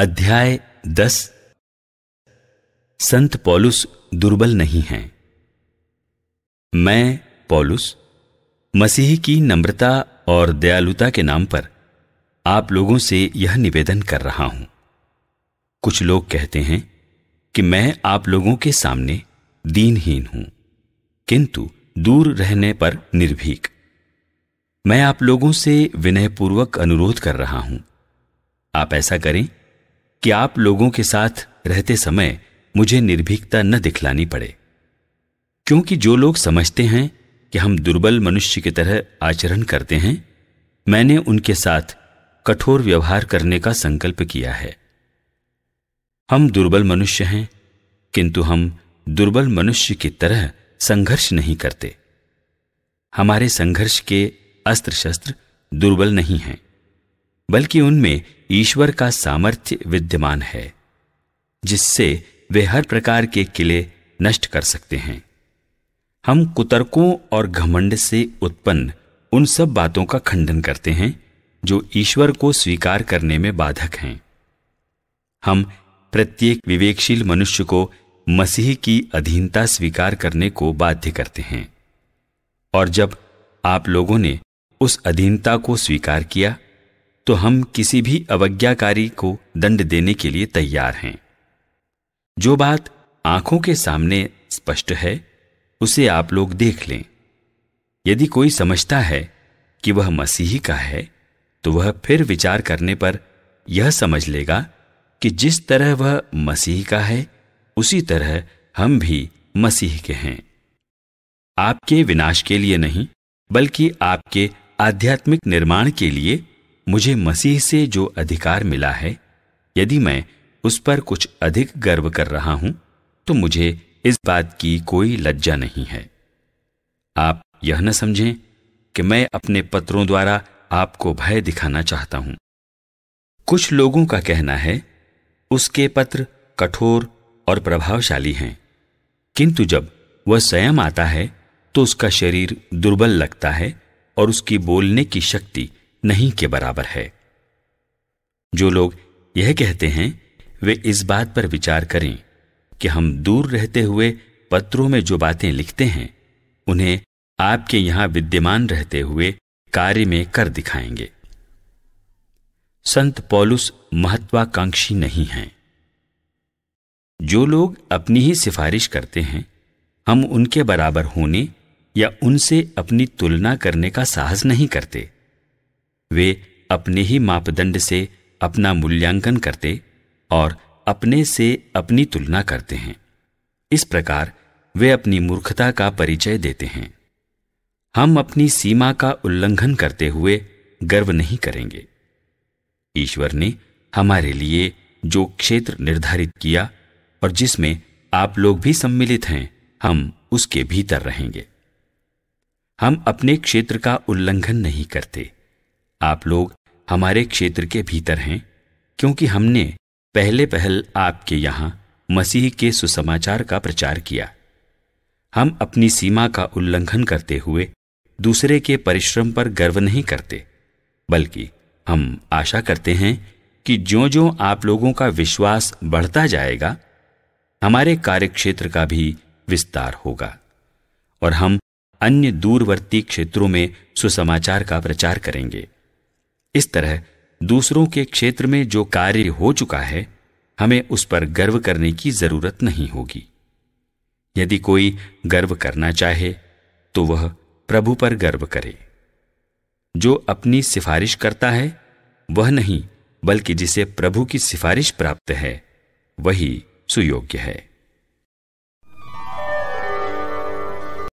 अध्याय दस संत पौलुस दुर्बल नहीं है मैं पौलुस मसीह की नम्रता और दयालुता के नाम पर आप लोगों से यह निवेदन कर रहा हूं कुछ लोग कहते हैं कि मैं आप लोगों के सामने दीनहीन हूं किंतु दूर रहने पर निर्भीक मैं आप लोगों से विनयपूर्वक अनुरोध कर रहा हूं आप ऐसा करें कि आप लोगों के साथ रहते समय मुझे निर्भीकता न दिखलानी पड़े क्योंकि जो लोग समझते हैं कि हम दुर्बल मनुष्य की तरह आचरण करते हैं मैंने उनके साथ कठोर व्यवहार करने का संकल्प किया है हम दुर्बल मनुष्य हैं किंतु हम दुर्बल मनुष्य की तरह संघर्ष नहीं करते हमारे संघर्ष के अस्त्र शस्त्र दुर्बल नहीं हैं बल्कि उनमें ईश्वर का सामर्थ्य विद्यमान है जिससे वे हर प्रकार के किले नष्ट कर सकते हैं हम कुतर्कों और घमंड से उत्पन्न उन सब बातों का खंडन करते हैं जो ईश्वर को स्वीकार करने में बाधक हैं हम प्रत्येक विवेकशील मनुष्य को मसीह की अधीनता स्वीकार करने को बाध्य करते हैं और जब आप लोगों ने उस अधीनता को स्वीकार किया तो हम किसी भी अवज्ञाकारी को दंड देने के लिए तैयार हैं जो बात आंखों के सामने स्पष्ट है उसे आप लोग देख लें यदि कोई समझता है कि वह मसीही का है तो वह फिर विचार करने पर यह समझ लेगा कि जिस तरह वह मसीह का है उसी तरह हम भी मसीह के हैं आपके विनाश के लिए नहीं बल्कि आपके आध्यात्मिक निर्माण के लिए मुझे मसीह से जो अधिकार मिला है यदि मैं उस पर कुछ अधिक गर्व कर रहा हूं तो मुझे इस बात की कोई लज्जा नहीं है आप यह न समझें कि मैं अपने पत्रों द्वारा आपको भय दिखाना चाहता हूं कुछ लोगों का कहना है उसके पत्र कठोर और प्रभावशाली हैं किंतु जब वह स्वयं आता है तो उसका शरीर दुर्बल लगता है और उसकी बोलने की शक्ति नहीं के बराबर है जो लोग यह कहते हैं वे इस बात पर विचार करें कि हम दूर रहते हुए पत्रों में जो बातें लिखते हैं उन्हें आपके यहां विद्यमान रहते हुए कार्य में कर दिखाएंगे संत पौलुस महत्वाकांक्षी नहीं हैं जो लोग अपनी ही सिफारिश करते हैं हम उनके बराबर होने या उनसे अपनी तुलना करने का साहस नहीं करते वे अपने ही मापदंड से अपना मूल्यांकन करते और अपने से अपनी तुलना करते हैं इस प्रकार वे अपनी मूर्खता का परिचय देते हैं हम अपनी सीमा का उल्लंघन करते हुए गर्व नहीं करेंगे ईश्वर ने हमारे लिए जो क्षेत्र निर्धारित किया और जिसमें आप लोग भी सम्मिलित हैं हम उसके भीतर रहेंगे हम अपने क्षेत्र का उल्लंघन नहीं करते आप लोग हमारे क्षेत्र के भीतर हैं क्योंकि हमने पहले पहल आपके यहां मसीह के सुसमाचार का प्रचार किया हम अपनी सीमा का उल्लंघन करते हुए दूसरे के परिश्रम पर गर्व नहीं करते बल्कि हम आशा करते हैं कि ज्यो ज्यो आप लोगों का विश्वास बढ़ता जाएगा हमारे कार्यक्षेत्र का भी विस्तार होगा और हम अन्य दूरवर्ती क्षेत्रों में सुसमाचार का प्रचार करेंगे इस तरह दूसरों के क्षेत्र में जो कार्य हो चुका है हमें उस पर गर्व करने की जरूरत नहीं होगी यदि कोई गर्व करना चाहे तो वह प्रभु पर गर्व करे जो अपनी सिफारिश करता है वह नहीं बल्कि जिसे प्रभु की सिफारिश प्राप्त है वही सुयोग्य है